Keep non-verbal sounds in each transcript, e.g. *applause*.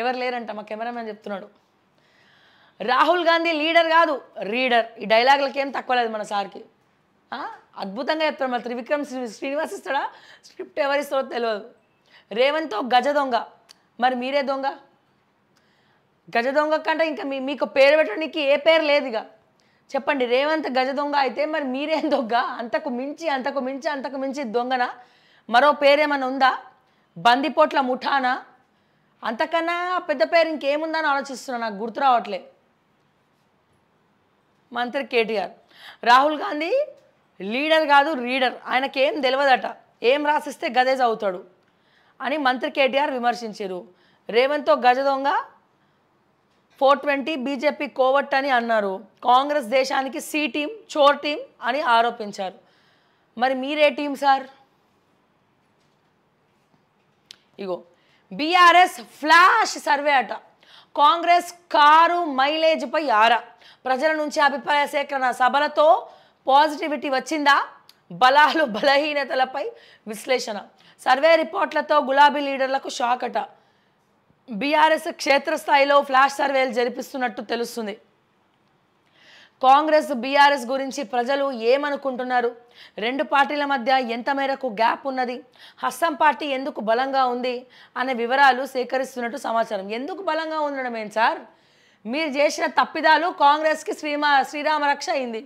ఎవరు లేరంట మా కెమెరామ్యాన్ చెప్తున్నాడు రాహుల్ గాంధీ లీడర్ కాదు రీడర్ ఈ డైలాగులకి ఏం తక్కువ లేదు మన సార్కి అద్భుతంగా చెప్తాడు మన త్రివిక్రమ్ శ్రీనివాస్ ఇస్తాడా స్క్రిప్ట్ ఎవరిస్తాడో తెలియదు రేవంత్తో గజ దొంగ మరి మీరే దొంగ గజ దొంగ కంటే ఇంకా మీ మీకు పేరు పెట్టడానికి ఏ పేరు లేదు ఇక చెప్పండి రేవంత్ గజ దొంగ అయితే మరి మీరేం దొంగ అంతకు మించి అంతకు మించి అంతకు మించి దొంగన మరో పేరేమైనా ఉందా బందిపోట్ల ముఠానా అంతకన్నా పెద్ద పేరు ఇంకేముందని ఆలోచిస్తున్నా నాకు గుర్తు రావట్లే మంత్రి కేటీఆర్ రాహుల్ గాంధీ లీడర్ కాదు రీడర్ ఆయనకేం తెలియదట ఏం రాసిస్తే గదేజ్ అవుతాడు అని మంత్రి కేటీఆర్ విమర్శించారు రేవంత్తో గజ దొంగ ఫోర్ ట్వంటీ బీజేపీ కోవట్ అని అన్నారు కాంగ్రెస్ దేశానికి సి టీం చోర్ టీం అని ఆరోపించారు మరి మీరే టీం సార్ ఇగో బీఆర్ఎస్ ఫ్లాష్ సర్వే అట కాంగ్రెస్ కారు మైలేజ్పై ఆరా ప్రజల నుంచి అభిప్రాయ సేకరణ సభలతో పాజిటివిటీ వచ్చిందా బలాలు బలహీనతలపై విశ్లేషణ సర్వే రిపోర్ట్లతో గులాబీ లీడర్లకు షాక్ అట బీఆర్ఎస్ క్షేత్రస్థాయిలో ఫ్లాష్ సర్వేలు జరిపిస్తున్నట్టు తెలుస్తుంది కాంగ్రెస్ బీఆర్ఎస్ గురించి ప్రజలు ఏమనుకుంటున్నారు రెండు పార్టీల మధ్య ఎంత మేరకు గ్యాప్ ఉన్నది హస్సం పార్టీ ఎందుకు బలంగా ఉంది అనే వివరాలు సేకరిస్తున్నట్టు సమాచారం ఎందుకు బలంగా ఉండడం ఏంటి సార్ మీరు చేసిన తప్పిదాలు కాంగ్రెస్కి శ్రీమా శ్రీరామరక్ష అయింది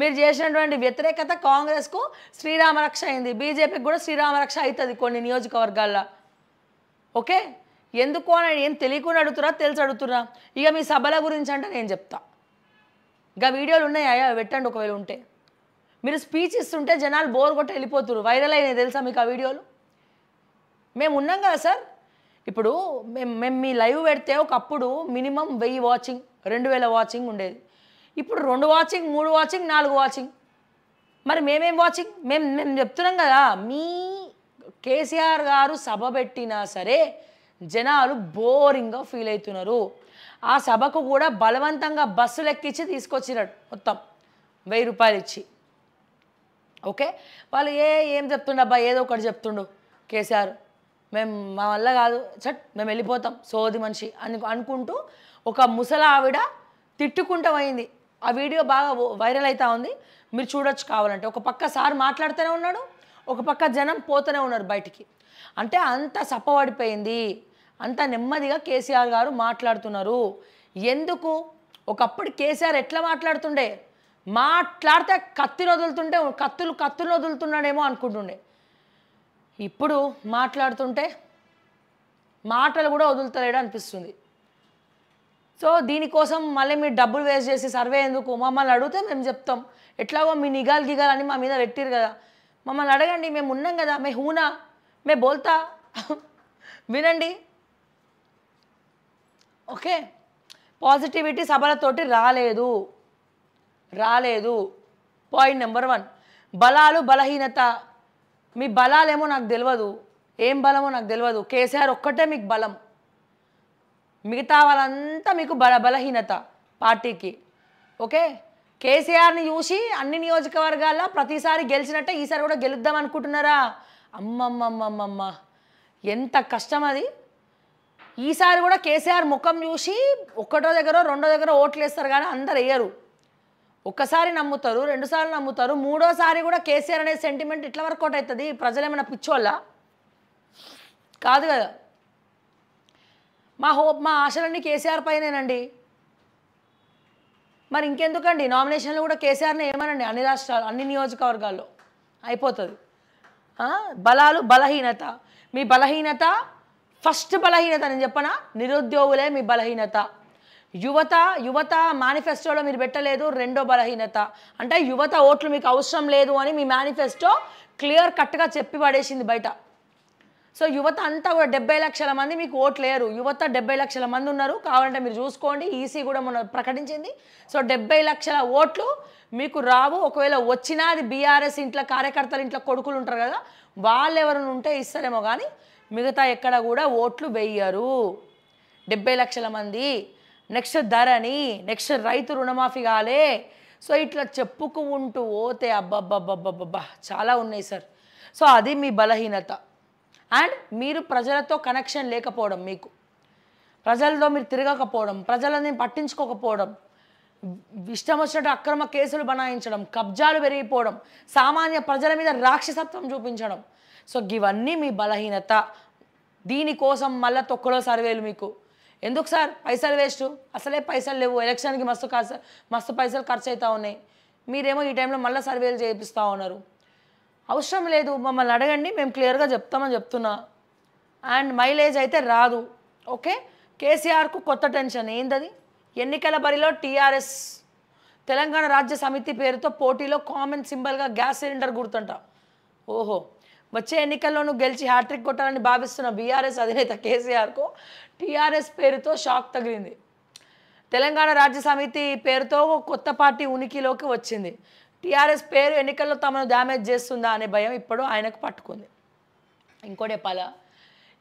మీరు చేసినటువంటి వ్యతిరేకత కాంగ్రెస్కు శ్రీరామరక్ష అయింది బీజేపీకి కూడా శ్రీరామరక్ష అవుతుంది కొన్ని నియోజకవర్గాల్లో ఓకే ఎందుకు అని ఏం తెలియకుండా అడుగుతున్నా తెలిసి అడుగుతున్నా ఇక మీ సభల గురించి అంటే నేను చెప్తాను ఇంకా వీడియోలు ఉన్నాయా పెట్టండి ఒకవేళ ఉంటే మీరు స్పీచ్ ఇస్తుంటే జనాలు బోర్ కొట్టి వెళ్ళిపోతున్నారు వైరల్ అయినాయి తెలుసా మీకు ఆ వీడియోలు మేము ఉన్నాం కదా సార్ ఇప్పుడు మేము మేము మీ లైవ్ పెడితే ఒకప్పుడు మినిమం వెయ్యి వాచింగ్ రెండు వేల వాచింగ్ ఉండేది ఇప్పుడు రెండు వాచింగ్ మూడు వాచింగ్ నాలుగు వాచింగ్ మరి మేమేం వాచింగ్ మేము మేము చెప్తున్నాం కదా మీ కేసీఆర్ గారు సభ పెట్టినా సరే జనాలు బోరింగ్గా ఫీల్ అవుతున్నారు ఆ సభకు కూడా బలవంతంగా బస్సులు ఎక్కించి తీసుకొచ్చినాడు మొత్తం వెయ్యి రూపాయలు ఇచ్చి ఓకే వాళ్ళు ఏ ఏం చెప్తుండబ్బా ఏదో ఒకటి చెప్తుండు కేసీఆర్ మేము మా వల్ల కాదు చట్ మేము వెళ్ళిపోతాం సోది మనిషి అని అనుకుంటూ ఒక ముసల ఆవిడ తిట్టుకుంటమైంది ఆ వీడియో బాగా వైరల్ అవుతా ఉంది మీరు చూడొచ్చు కావాలంటే ఒక పక్క సార్ మాట్లాడుతూనే ఉన్నాడు ఒక పక్క జనం పోతూనే ఉన్నారు బయటికి అంటే అంత సప్పబడిపోయింది అంత నెమ్మదిగా కేసీఆర్ గారు మాట్లాడుతున్నారు ఎందుకు ఒకప్పుడు కేసీఆర్ ఎట్లా మాట్లాడుతుండే మాట్లాడితే కత్తిని వదులుతుంటే కత్తులు కత్తులు వదులుతున్నాడేమో అనుకుంటుండే ఇప్పుడు మాట్లాడుతుంటే మాటలు కూడా వదులుతలేడు అనిపిస్తుంది సో దీనికోసం మళ్ళీ మీరు డబ్బులు వేస్ట్ చేసి సర్వే ఎందుకు మమ్మల్ని అడిగితే మేము చెప్తాం ఎట్లాగో మీ నిఘాలు గిగాలు అని మా మీద పెట్టిరు కదా మమ్మల్ని అడగండి మేము ఉన్నాం కదా మే హూనా మే బోల్తా *laughs* వినండి ఓకే పాజిటివిటీ సభలతోటి రాలేదు రాలేదు పాయింట్ నెంబర్ వన్ బలాలు బలహీనత మీ బలాలేమో నాకు తెలియదు ఏం బలమో నాకు తెలియదు కేసీఆర్ ఒక్కటే మీకు బలం మిగతా వాళ్ళంతా మీకు బల బలహీనత పార్టీకి ఓకే కేసీఆర్ని చూసి అన్ని నియోజకవర్గాల్లో ప్రతిసారి గెలిచినట్టే ఈసారి కూడా గెలుద్దాం అనుకుంటున్నారా అమ్మమ్మమ్మమ్మమ్మ ఎంత కష్టం అది ఈసారి కూడా కేసీఆర్ ముఖం చూసి ఒకటో దగ్గర రెండో దగ్గర ఓట్లు వేస్తారు కానీ అందరు వేయరు ఒక్కసారి నమ్ముతారు రెండుసార్లు నమ్ముతారు మూడోసారి కూడా కేసీఆర్ అనే సెంటిమెంట్ ఇట్లా ఒకటి అవుతుంది ప్రజలేమైనా పిచ్చోళ్ళ కాదు కదా మా హోప్ మా ఆశలన్నీ కేసీఆర్ పైనేనండి మరి ఇంకెందుకండి నామినేషన్లు కూడా కేసీఆర్ని ఏమనండి అన్ని రాష్ట్రాలు అన్ని నియోజకవర్గాల్లో అయిపోతుంది బలాలు బలహీనత మీ బలహీనత ఫస్ట్ బలహీనత నేను చెప్పనా నిరుద్యోగులే మీ బలహీనత యువత యువత మేనిఫెస్టోలో మీరు పెట్టలేదు రెండో బలహీనత అంటే యువత ఓట్లు మీకు అవసరం లేదు అని మీ మేనిఫెస్టో క్లియర్ కట్గా చెప్పి పడేసింది బయట సో యువత అంతా కూడా డెబ్బై లక్షల మంది మీకు ఓట్లు లేరు యువత డెబ్బై లక్షల మంది ఉన్నారు కావాలంటే మీరు చూసుకోండి ఈసీ కూడా మొన్న ప్రకటించింది సో డెబ్బై లక్షల ఓట్లు మీకు రావు ఒకవేళ వచ్చినా అది బీఆర్ఎస్ ఇంట్లో కార్యకర్తల ఇంట్లో కొడుకులు ఉంటారు కదా వాళ్ళు ఎవరైనా ఉంటే ఇస్తారేమో కానీ మిగతా ఎక్కడ కూడా ఓట్లు వేయరు డెబ్బై లక్షల మంది నెక్స్ట్ ధరని నెక్స్ట్ రైతు రుణమాఫీ కాలే సో ఇట్లా చెప్పుకుంటూ పోతే అబ్బబ్బబ్బబ్బబ్బా చాలా ఉన్నాయి సార్ సో అది మీ బలహీనత అండ్ మీరు ప్రజలతో కనెక్షన్ లేకపోవడం మీకు ప్రజలతో మీరు తిరగకపోవడం ప్రజలని పట్టించుకోకపోవడం ఇష్టం వచ్చినట్టు అక్రమ కేసులు బనాయించడం కబ్జాలు పెరిగిపోవడం సామాన్య ప్రజల మీద రాక్షసత్వం చూపించడం సో ఇవన్నీ మీ బలహీనత దీనికోసం మళ్ళీ తొక్కడో సర్వేలు మీకు ఎందుకు సార్ పైసలు వేస్ట్ అసలే పైసలు లేవు ఎలక్షన్కి మస్తు మస్తు పైసలు ఖర్చు అవుతూ ఉన్నాయి మీరేమో ఈ టైంలో మళ్ళీ సర్వేలు చేయిస్తూ ఉన్నారు అవసరం లేదు మమ్మల్ని అడగండి మేము క్లియర్గా చెప్తామని చెప్తున్నా అండ్ మైలేజ్ అయితే రాదు ఓకే కేసీఆర్కు కొత్త టెన్షన్ ఏందది ఎన్నికల బరిలో టీఆర్ఎస్ తెలంగాణ రాజ్య సమితి పేరుతో పోటీలో కామన్ సింబల్గా గ్యాస్ సిలిండర్ గుర్తుంట ఓహో వచ్చే ఎన్నికల్లోనూ గెలిచి హ్యాట్రిక్ కొట్టాలని భావిస్తున్న బీఆర్ఎస్ అధినేత కేసీఆర్కు టీఆర్ఎస్ పేరుతో షాక్ తగిలింది తెలంగాణ రాజ్య సమితి పేరుతో కొత్త పార్టీ ఉనికిలోకి వచ్చింది టీఆర్ఎస్ పేరు ఎన్నికల్లో తమను డ్యామేజ్ చేస్తుందా అనే భయం ఇప్పుడు ఆయనకు పట్టుకుంది ఇంకోటి చెప్పాలా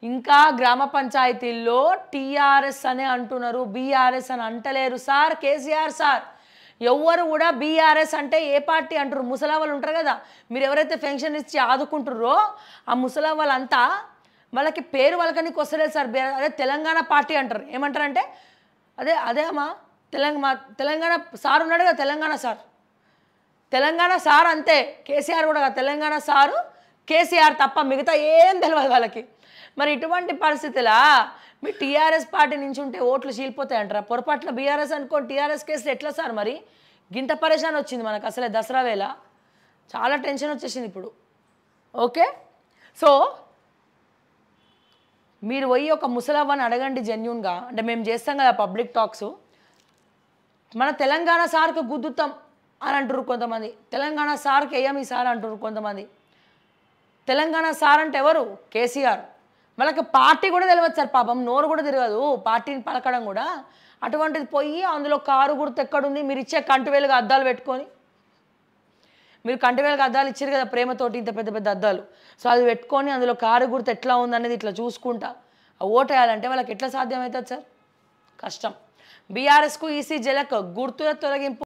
ఇంకా గ్రామ పంచాయతీల్లో టీఆర్ఎస్ అనే అంటున్నారు బీఆర్ఎస్ అని అంటలేరు సార్ కేసీఆర్ సార్ ఎవ్వరు కూడా బీఆర్ఎస్ అంటే ఏ పార్టీ అంటారు ముసలావాళ్ళు వాళ్ళు ఉంటారు కదా మీరు ఎవరైతే పెన్షన్ ఇచ్చి ఆదుకుంటారో ఆ ముసలావాళ్ళంతా వాళ్ళంతా వాళ్ళకి పేరు వాళ్ళకనికి వస్తలేదు సార్ అదే తెలంగాణ పార్టీ అంటారు ఏమంటారంటే అదే అదే అమ్మా తెలంగాణ తెలంగాణ సార్ ఉన్నాడు కదా తెలంగాణ సార్ తెలంగాణ సార్ అంతే కేసీఆర్ కూడా తెలంగాణ సారు కేసీఆర్ తప్ప మిగతా ఏం తెలియదు వాళ్ళకి మరి ఇటువంటి పరిస్థితుల మీ టీఆర్ఎస్ పార్టీ నుంచి ఉంటే ఓట్లు చీలిపోతాయి అంటారా పొరపాట్ల బీఆర్ఎస్ అనుకోని టీఆర్ఎస్ కేసులు ఎట్లా సార్ మరి గింత పరేషాన్ వచ్చింది మనకు అసలే దసరా వేళ చాలా టెన్షన్ వచ్చేసింది ఇప్పుడు ఓకే సో మీరు పోయి ఒక ముసలవ్వని అడగండి జెన్యున్గా అంటే మేము చేస్తాం కదా పబ్లిక్ టాక్స్ మన తెలంగాణ సార్కు గుద్దుతాం అని అంటారు కొంతమంది తెలంగాణ సార్కి వేయం ఈ సార్ అంటున్నారు కొంతమంది తెలంగాణ సార్ అంటే ఎవరు కేసీఆర్ వాళ్ళకి పార్టీ కూడా తెలియదు సార్ పాపం నోరు కూడా తిరగదు పార్టీని పలకడం కూడా అటువంటిది పోయి అందులో కారు గుర్తు ఎక్కడుంది మీరు ఇచ్చే కంటివేలుగా అద్దాలు పెట్టుకొని మీరు కంటివేలుగా అద్దాలు ఇచ్చారు కదా ప్రేమతోటి ఇంత పెద్ద పెద్ద అద్దాలు సో అది పెట్టుకొని అందులో కారు గుర్తు ఎట్లా ఉందనేది ఇట్లా చూసుకుంటా వేయాలంటే వాళ్ళకి ఎట్లా సాధ్యమవుతుంది సార్ కష్టం బీఆర్ఎస్కు ఈసీ జలక్ గుర్తుల తొలగింపు